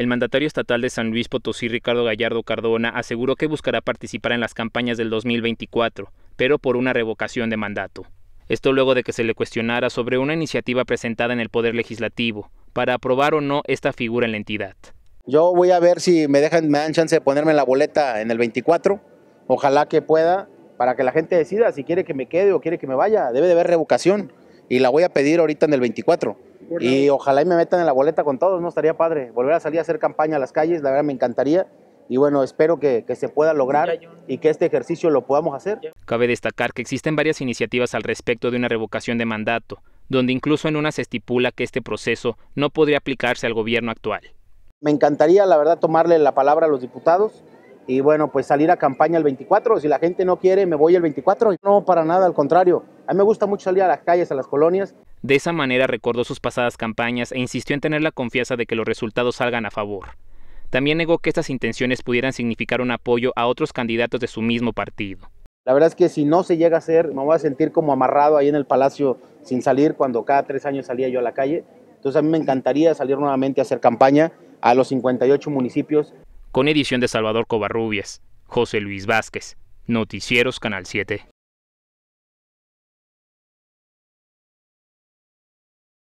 El mandatario estatal de San Luis Potosí, Ricardo Gallardo Cardona, aseguró que buscará participar en las campañas del 2024, pero por una revocación de mandato. Esto luego de que se le cuestionara sobre una iniciativa presentada en el Poder Legislativo para aprobar o no esta figura en la entidad. Yo voy a ver si me dejan, me dan chance de ponerme en la boleta en el 24. Ojalá que pueda, para que la gente decida si quiere que me quede o quiere que me vaya. Debe de haber revocación y la voy a pedir ahorita en el 24. Y ojalá y me metan en la boleta con todos, ¿no? Estaría padre. Volver a salir a hacer campaña a las calles, la verdad me encantaría. Y bueno, espero que, que se pueda lograr y que este ejercicio lo podamos hacer. Cabe destacar que existen varias iniciativas al respecto de una revocación de mandato, donde incluso en una se estipula que este proceso no podría aplicarse al gobierno actual. Me encantaría, la verdad, tomarle la palabra a los diputados y bueno, pues salir a campaña el 24. Si la gente no quiere, me voy el 24. No, para nada, al contrario. A mí me gusta mucho salir a las calles, a las colonias. De esa manera recordó sus pasadas campañas e insistió en tener la confianza de que los resultados salgan a favor. También negó que estas intenciones pudieran significar un apoyo a otros candidatos de su mismo partido. La verdad es que si no se llega a hacer, me voy a sentir como amarrado ahí en el palacio sin salir cuando cada tres años salía yo a la calle. Entonces a mí me encantaría salir nuevamente a hacer campaña a los 58 municipios. Con edición de Salvador Covarrubias, José Luis Vázquez, Noticieros Canal 7.